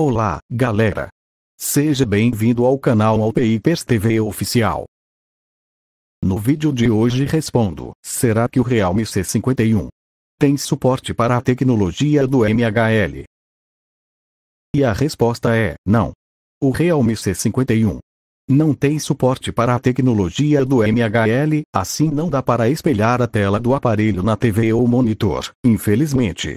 Olá, galera! Seja bem-vindo ao canal Alpeipers TV Oficial. No vídeo de hoje respondo, será que o Realme C51 tem suporte para a tecnologia do MHL? E a resposta é, não. O Realme C51 não tem suporte para a tecnologia do MHL, assim não dá para espelhar a tela do aparelho na TV ou monitor, infelizmente.